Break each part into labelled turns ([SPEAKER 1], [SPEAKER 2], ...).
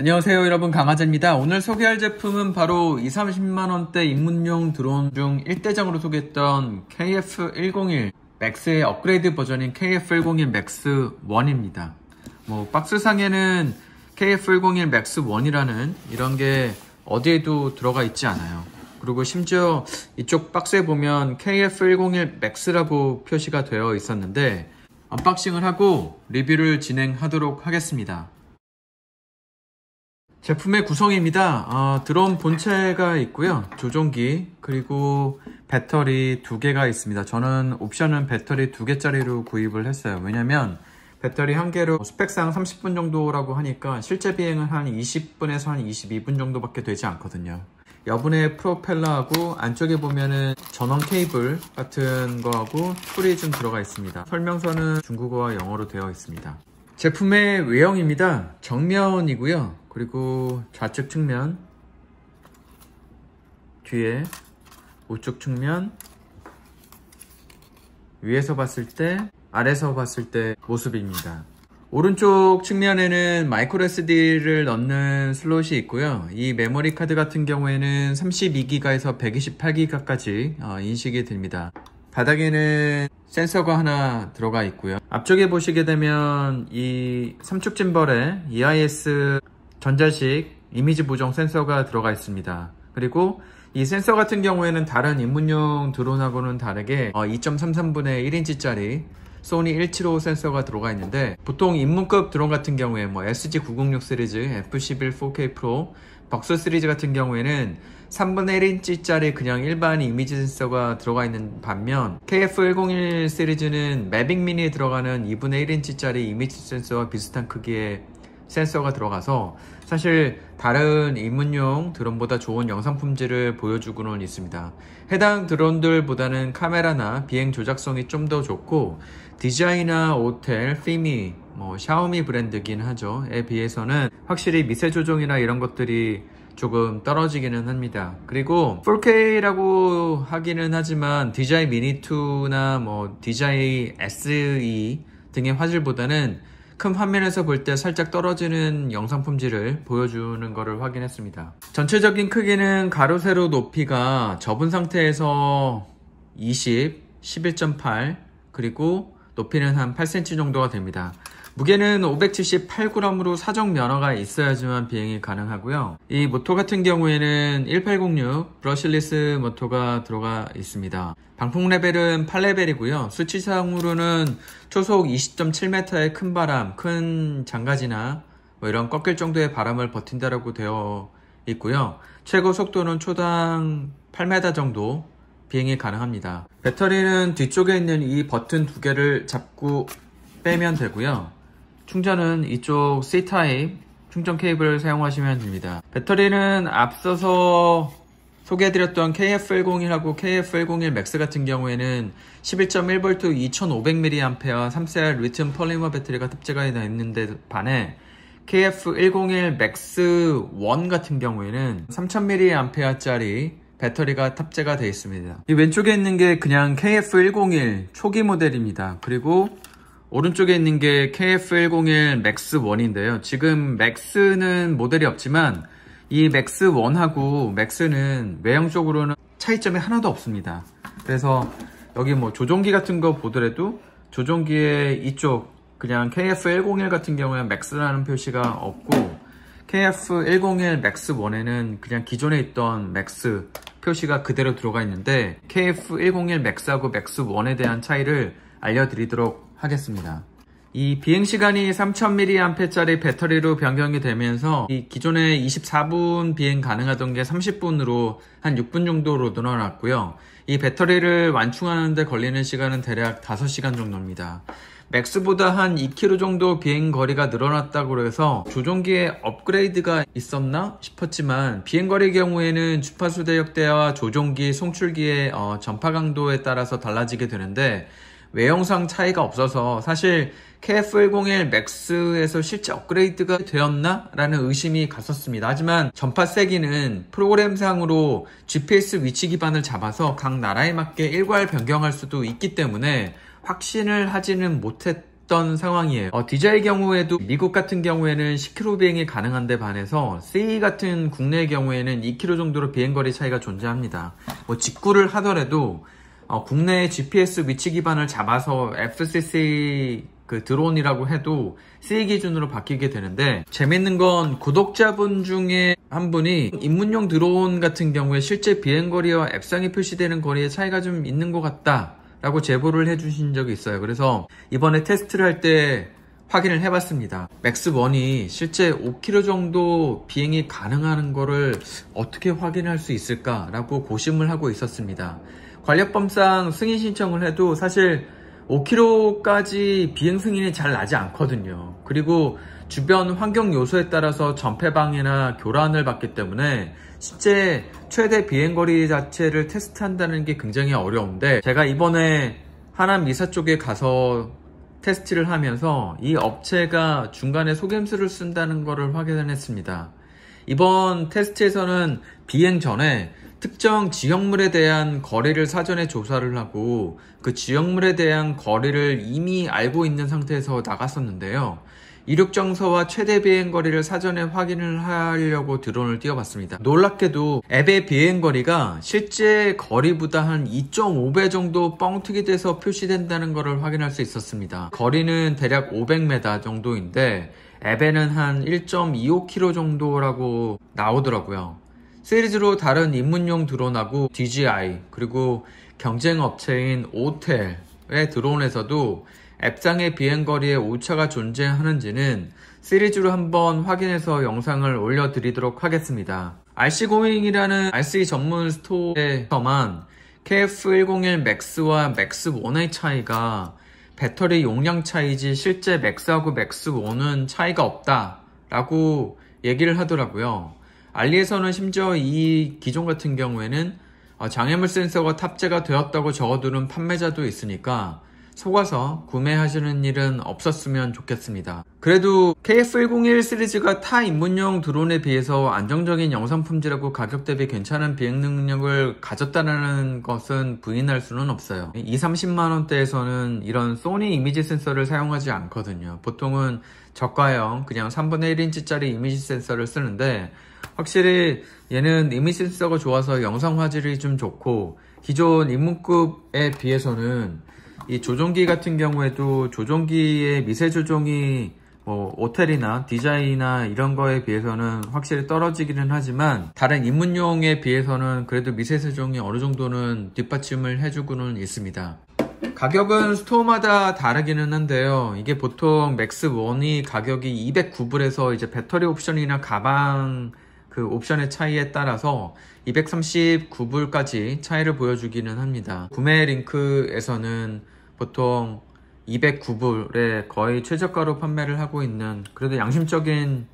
[SPEAKER 1] 안녕하세요 여러분 강아재입니다 오늘 소개할 제품은 바로 2, 30만원대 입문용 드론 중 1대장으로 소개했던 KF101 맥스의 업그레이드 버전인 KF101 맥스 1입니다. 뭐 박스상에는 KF101 맥스 1이라는 이런 게 어디에도 들어가 있지 않아요. 그리고 심지어 이쪽 박스에 보면 KF101 맥스라고 표시가 되어 있었는데 언박싱을 하고 리뷰를 진행하도록 하겠습니다. 제품의 구성입니다. 아, 어, 드럼 본체가 있고요. 조종기 그리고 배터리 두 개가 있습니다. 저는 옵션은 배터리 두 개짜리로 구입을 했어요. 왜냐면 배터리 한 개로 스펙상 30분 정도라고 하니까 실제 비행은 한 20분에서 한 22분 정도밖에 되지 않거든요. 여분의 프로펠러하고 안쪽에 보면은 전원 케이블 같은 거하고 툴이 좀 들어가 있습니다. 설명서는 중국어와 영어로 되어 있습니다. 제품의 외형입니다. 정면이고요. 그리고 좌측 측면 뒤에 우측 측면 위에서 봤을 때 아래서 봤을 때 모습입니다 오른쪽 측면에는 마이크로 SD를 넣는 슬롯이 있고요 이 메모리 카드 같은 경우에는 32기가에서 128기가까지 어, 인식이 됩니다 바닥에는 센서가 하나 들어가 있고요 앞쪽에 보시게 되면 이 삼축 짐벌에 EIS 전자식 이미지 보정 센서가 들어가 있습니다. 그리고 이 센서 같은 경우에는 다른 입문용 드론하고는 다르게 2.33분의 어, 1인치짜리 소니 175 센서가 들어가 있는데 보통 입문급 드론 같은 경우에 뭐 SG906 시리즈, F11 4K 프로, 벅스 시리즈 같은 경우에는 3분의 1인치짜리 그냥 일반 이미지 센서가 들어가 있는 반면 KF101 시리즈는 매빅 미니에 들어가는 2분의 1인치짜리 이미지 센서와 비슷한 크기의 센서가 들어가서 사실 다른 입문용 드론보다 좋은 영상 품질을 보여주고는 있습니다. 해당 드론들보다는 카메라나 비행 조작성이 좀 더 좋고 디자이나 오텔, 피미, 뭐 샤오미 브랜드긴 하죠.에 비해서는 확실히 미세 조정이나 이런 것들이 조금 떨어지기는 합니다. 그리고 4K라고 하기는 하지만 DJI Mini 2나 뭐 DJI SE 등의 화질보다는 큰 화면에서 볼 때 살짝 떨어지는 영상 품질을 보여주는 것을 확인했습니다. 전체적인 크기는 가로 세로 높이가 접은 상태에서 20, 11.8 그리고 높이는 한 8cm 정도가 됩니다. 무게는 578g으로 사정 면허가 있어야지만 비행이 가능하고요. 이 모터 같은 경우에는 1806 브러실리스 모터가 들어가 있습니다. 방풍 레벨은 8레벨이고요. 수치상으로는 초속 20.7m의 큰 바람, 큰 장가지나 뭐 이런 꺾일 정도의 바람을 버틴다라고 되어 있고요. 최고 속도는 초당 8m 정도 비행이 가능합니다. 배터리는 뒤쪽에 있는 이 버튼 두 개를 잡고 빼면 되고요. 충전은 이쪽 C타입 충전 케이블을 사용하시면 됩니다. 배터리는 앞서서 소개해드렸던 KF101하고 KF101 맥스 같은 경우에는 11.1V 2500mAh 3셀 리튬 폴리머 배터리가 탑재가 되어 있는데 반해 KF101 맥스 1 같은 경우에는 3000mAh짜리 배터리가 탑재가 되어 있습니다. 이 왼쪽에 있는 게 그냥 KF101 초기 모델입니다. 그리고 오른쪽에 있는 게 KF101 a x 1인데요 지금 m a x 는 모델이 없지만 이 m a x 1하고 m a x 는 외형적으로는 차이점이 하나도 없습니다. 그래서 여기 뭐 조종기 같은 거 보더라도 조종기의 이쪽 그냥 KF101 같은 경우에 m a x 라는 표시가 없고 KF101 a x 1에는 그냥 기존에 있던 MAX 표시가 그대로 들어가 있는데 KF101 a x 하고 m a x 1에 대한 차이를 알려드리도록 하겠습니다. 이 비행시간이 3000mAh짜리 배터리로 변경이 되면서 이 기존에 24분 비행 가능하던 게 30분으로 한 6분 정도로 늘어났고요. 이 배터리를 완충하는데 걸리는 시간은 대략 5시간 정도입니다. 맥스보다 한 2km 정도 비행 거리가 늘어났다고 해서 조종기에 업그레이드가 있었나 싶었지만 비행거리 경우에는 주파수 대역대와 조종기 송출기의 어, 전파 강도에 따라서 달라지게 되는데 외형상 차이가 없어서 사실 KF101 맥스에서 실제 업그레이드가 되었나? 라는 의심이 갔었습니다. 하지만 전파 세기는 프로그램상으로 GPS 위치 기반을 잡아서 각 나라에 맞게 일괄 변경할 수도 있기 때문에 확신을 하지는 못했 던 상황이에요. 어, DJ의 경우에도 미국 같은 경우에는 10km 비행이 가능한데 반해서 CE 같은 국내의 경우에는 2km 정도로 비행거리 차이가 존재합니다. 뭐 직구를 하더라도 어, 국내 GPS 위치 기반을 잡아서 FCC 그 드론이라고 해도 C 기준으로 바뀌게 되는데 재밌는 건 구독자분 중에 한 분이 입문용 드론 같은 경우에 실제 비행거리와 앱상에 표시되는 거리에 차이가 좀 있는 것 같다 라고 제보를 해주신 적이 있어요 그래서 이번에 테스트를 할 때 확인을 해봤습니다 맥스1이 실제 5km 정도 비행이 가능하는 거를 어떻게 확인할 수 있을까 라고 고심을 하고 있었습니다 관력범상 승인 신청을 해도 사실 5km까지 비행 승인이 잘 나지 않거든요. 그리고 주변 환경 요소에 따라서 전폐방해나 교란을 받기 때문에 실제 최대 비행거리 자체를 테스트한다는 게 굉장히 어려운데 제가 이번에 하남 미사 쪽에 가서 테스트를 하면서 이 업체가 중간에 소임수를 쓴다는 것을 확인했습니다. 이번 테스트에서는 비행 전에 특정 지역물에 대한 거래를 사전에 조사를 하고 그 지역물에 대한 거래를 이미 알고 있는 상태에서 나갔었는데요. 이륙정서와 최대 비행거리를 사전에 확인을 하려고 드론을 띄워봤습니다. 놀랍게도 앱의 비행거리가 실제 거리보다 한 2.5배 정도 뻥튀기 돼서 표시된다는 것을 확인할 수 있었습니다. 거리는 대략 500m 정도인데 앱에는 한 1.25km 정도라고 나오더라고요. 시리즈로 다른 입문용 드론하고 DJI 그리고 경쟁 업체인 오텔의 드론에서도 앱상의 비행거리에 오차가 존재하는지는 시리즈로 한번 확인해서 영상을 올려드리도록 하겠습니다. RC-010이라는 RC 전문 스토어에서만 KF101 맥스와 맥스1의 차이가 배터리 용량 차이지 실제 맥스하고 맥스1은 차이가 없다 라고 얘기를 하더라고요. 알리에서는 심지어 이 기종 같은 경우에는 어, 장애물 센서가 탑재가 되었다고 적어두는 판매자도 있으니까 속아서 구매하시는 일은 없었으면 좋겠습니다. 그래도 KF101 시리즈가 타 입문용 드론에 비해서 안정적인 영상 품질하고 가격 대비 괜찮은 비행 능력을 가졌다는 것은 부인할 수는 없어요. 2, 30만원대에서는 이런 소니 이미지 센서를 사용하지 않거든요. 보통은 저가형 그냥 3분의 1인치짜리 이미지 센서를 쓰는데 확실히 얘는 이미 센서가 좋아서 영상 화질이 좀 좋고 기존 입문급에 비해서는 이 조종기 같은 경우에도 조종기의 미세 조종이 뭐 오텔이나 디자인이나 이런 거에 비해서는 확실히 떨어지기는 하지만 다른 입문용에 비해서는 그래도 미세 세종이 어느 정도는 뒷받침을 해주고는 있습니다. 가격은 스토어마다 다르기는 한데요. 이게 보통 맥스 원이 가격이 209불에서 이제 배터리 옵션이나 가방 그 옵션의 차이에 따라서 239불까지 차이를 보여주기는 합니다. 구매 링크에서는 보통 209불에 거의 최저가로 판매를 하고 있는 그래도 양심적인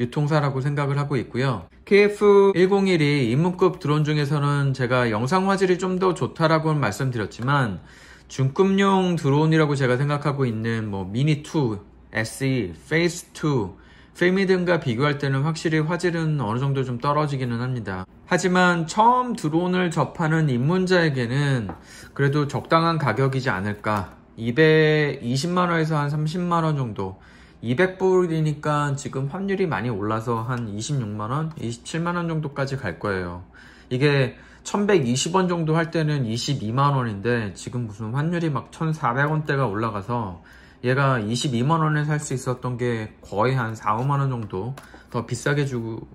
[SPEAKER 1] 유통사라고 생각을 하고 있고요. KF101이 입문급 드론 중에서는 제가 영상 화질이 좀 더 좋다라고 말씀드렸지만 중급용 드론이라고 제가 생각하고 있는 뭐 미니2, SE, 페이스2 필미 등과 비교할 때는 확실히 화질은 어느 정도 좀 떨어지기는 합니다. 하지만 처음 드론을 접하는 입문자에게는 그래도 적당한 가격이지 않을까. 220만원에서 한 30만원 정도. 200불이니까 지금 환율이 많이 올라서 한 26만원, 27만원 정도까지 갈 거예요. 이게 1120원 정도 할 때는 22만원인데 지금 무슨 환율이 막 1400원대가 올라가서 얘가 22만원에 살 수 있었던 게 거의 한 4, 5만원 정도 더 비싸게 주고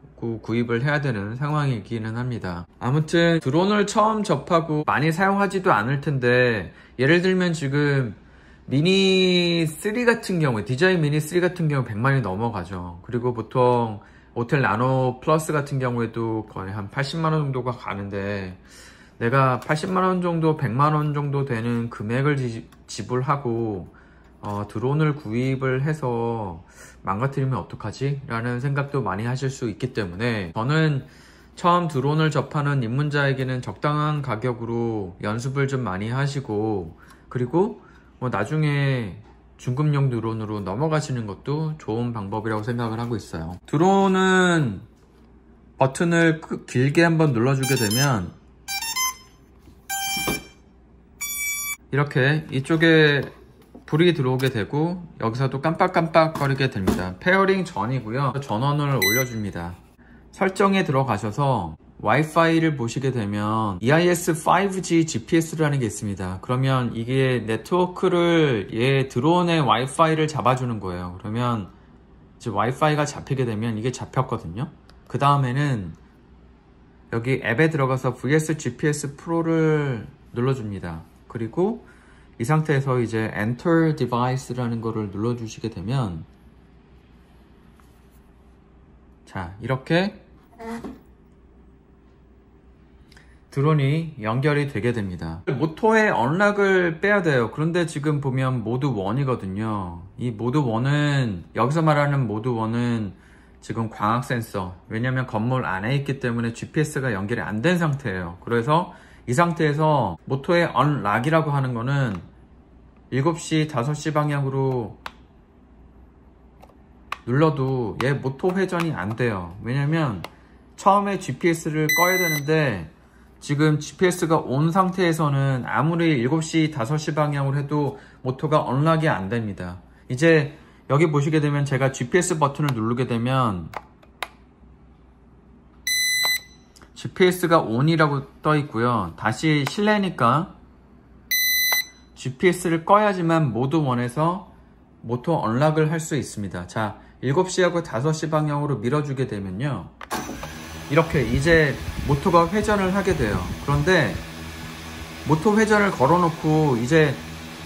[SPEAKER 1] 구입을 해야 되는 상황이기는 합니다. 아무튼 드론을 처음 접하고 많이 사용하지도 않을 텐데 예를 들면 지금 미니 3 같은 경우에 디자인 미니 3 같은 경우 100만이 넘어가죠. 그리고 보통 호텔 나노 플러스 같은 경우에도 거의 한 80만원 정도가 가는데 내가 80만원 정도 100만원 정도 되는 금액을 지, 지불하고 어, 드론을 구입을 해서 망가뜨리면 어떡하지? 라는 생각도 많이 하실 수 있기 때문에 저는 처음 드론을 접하는 입문자에게는 적당한 가격으로 연습을 좀 많이 하시고 그리고 뭐 나중에 중급용 드론으로 넘어가시는 것도 좋은 방법이라고 생각을 하고 있어요 드론은 버튼을 길게 한번 눌러주게 되면 이렇게 이쪽에 불이 들어오게 되고 여기서도 깜빡깜빡거리게 됩니다 페어링 전이고요 전원을 올려줍니다 설정에 들어가셔서 와이파이를 보시게 되면 EIS 5G GPS라는 게 있습니다. 그러면 이게 네트워크를 얘 예, 드론의 와이파이를 잡아주는 거예요. 그러면 이제 와이파이가 잡히게 되면 이게 잡혔거든요. 그 다음에는 여기 앱에 들어가서 VS GPS 프로를 눌러줍니다. 그리고 이 상태에서 이제 Enter Device라는 거를 눌러주시게 되면 자 이렇게 드론이 연결이 되게 됩니다 모터의 언락을 빼야 돼요 그런데 지금 보면 모드 1이거든요 이 모드 1은 여기서 말하는 모드 1은 지금 광학 센서 왜냐면 건물 안에 있기 때문에 GPS가 연결이 안 된 상태예요 그래서 이 상태에서 모터의 언락이라고 하는 거는 7시, 5시 방향으로 눌러도 얘 모토 회전이 안 돼요. 왜냐면 처음에 GPS를 꺼야 되는데 지금 GPS가 온 상태에서는 아무리 7시, 5시 방향으로 해도 모토가 언락이 안 됩니다. 이제 여기 보시게 되면 제가 GPS 버튼을 누르게 되면 GPS가 ON이라고 떠 있고요. 다시 실내니까 GPS를 꺼야지만 모두 원에서 모토 언락을 할 수 있습니다. 자, 7시하고 5시 방향으로 밀어주게 되면요. 이렇게 이제 모토가 회전을 하게 돼요. 그런데 모토 회전을 걸어놓고 이제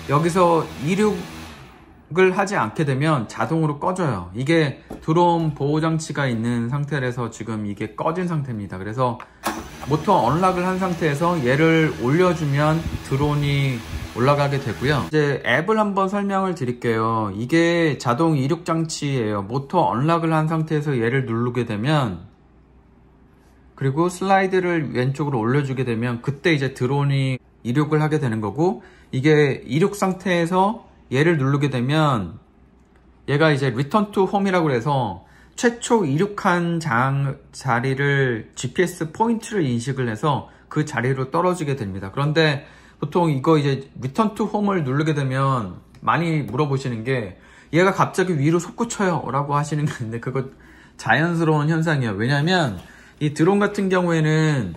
[SPEAKER 1] 여기서 이륙을 하지 않게 되면 자동으로 꺼져요. 이게 드론 보호장치가 있는 상태에서 지금 이게 꺼진 상태입니다. 그래서 모터 언락을 한 상태에서 얘를 올려주면 드론이 올라가게 되고요 이제 앱을 한번 설명을 드릴게요 이게 자동 이륙 장치예요 모터 언락을 한 상태에서 얘를 누르게 되면 그리고 슬라이드를 왼쪽으로 올려주게 되면 그때 이제 드론이 이륙을 하게 되는 거고 이게 이륙 상태에서 얘를 누르게 되면 얘가 이제 리턴 투 홈이라고 해서 최초 이륙한 장, 자리를 GPS 포인트를 인식을 해서 그 자리로 떨어지게 됩니다. 그런데 보통 이거 이제 리턴 투 홈을 누르게 되면 많이 물어보시는 게 얘가 갑자기 위로 솟구쳐요 라고 하시는 게 있는데 그거 자연스러운 현상이에요 왜냐면 이 드론 같은 경우에는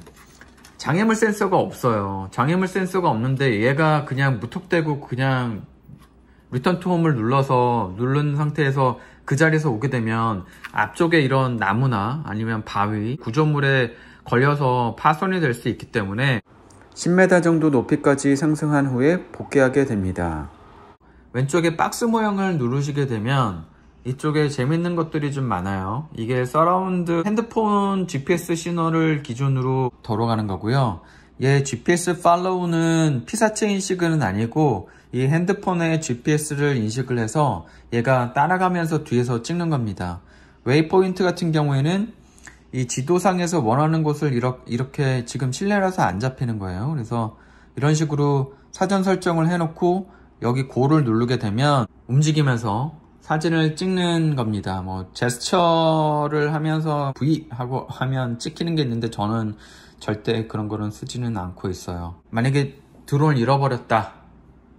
[SPEAKER 1] 장애물 센서가 없어요 장애물 센서가 없는데 얘가 그냥 무턱대고 그냥 리턴 투 홈을 눌러서 누른 상태에서 그 자리에서 오게 되면 앞쪽에 이런 나무나 아니면 바위 구조물에 걸려서 파손이 될 수 있기 때문에 10m 정도 높이까지 상승한 후에 복귀하게 됩니다. 왼쪽에 박스 모형을 누르시게 되면 이쪽에 재밌는 것들이 좀 많아요 이게 서라운드 핸드폰 GPS 신호를 기준으로 돌아가는 거고요 얘 예, GPS 팔로우는 피사체 인식은 아니고 이핸드폰의 GPS를 인식을 해서 얘가 따라가면서 뒤에서 찍는 겁니다 웨이포인트 같은 경우에는 이 지도상에서 원하는 곳을 이렇게 지금 실내라서 안 잡히는 거예요. 그래서 이런 식으로 사전 설정을 해놓고 여기 고를 누르게 되면 움직이면서 사진을 찍는 겁니다. 뭐 제스처를 하면서 V 하고 하면 찍히는 게 있는데 저는 절대 그런 거는 쓰지는 않고 있어요. 만약에 드론을 잃어버렸다.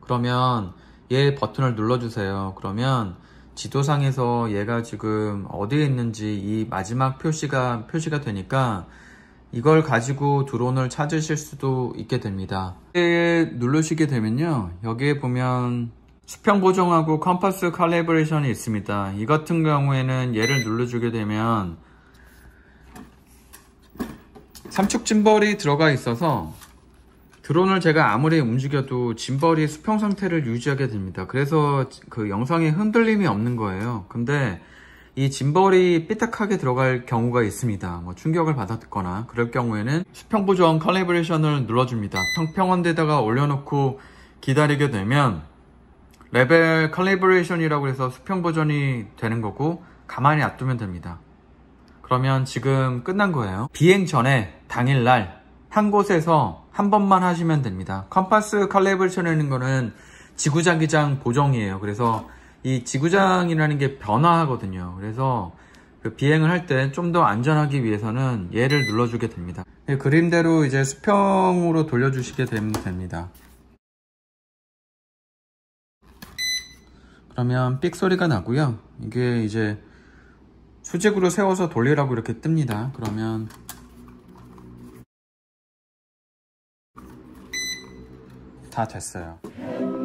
[SPEAKER 1] 그러면 얘 버튼을 눌러주세요. 그러면 지도상에서 얘가 지금 어디에 있는지 이 마지막 표시가 표시가 되니까 이걸 가지고 드론을 찾으실 수도 있게 됩니다 누르시게 되면요 여기에 보면 수평 보정하고 컴파스 칼리브레이션이 있습니다 이 같은 경우에는 얘를 눌러주게 되면 삼축 짐벌이 들어가 있어서 드론을 제가 아무리 움직여도 짐벌이 수평 상태를 유지하게 됩니다. 그래서 그 영상에 흔들림이 없는 거예요. 근데 이 짐벌이 삐딱하게 들어갈 경우가 있습니다. 뭐 충격을 받았거나 그럴 경우에는 수평 부정 칼리브레이션을 눌러줍니다. 평평한 데다가 올려놓고 기다리게 되면 레벨 칼리브레이션이라고 해서 수평 버전이 되는 거고 가만히 놔두면 됩니다. 그러면 지금 끝난 거예요. 비행 전에 당일날 한 곳에서 한 번만 하시면 됩니다. 컴파스 칼렙을 쳐내는 거는 지구장기장 보정이에요. 그래서 이 지구장이라는 게 변화하거든요. 그래서 그 비행을 할 때 좀 더 안전하기 위해서는 얘를 눌러주게 됩니다. 예, 그림대로 이제 수평으로 돌려주시게 되면 됩니다. 그러면 삑 소리가 나고요. 이게 이제 수직으로 세워서 돌리라고 이렇게 뜹니다. 그러면 다 됐어요.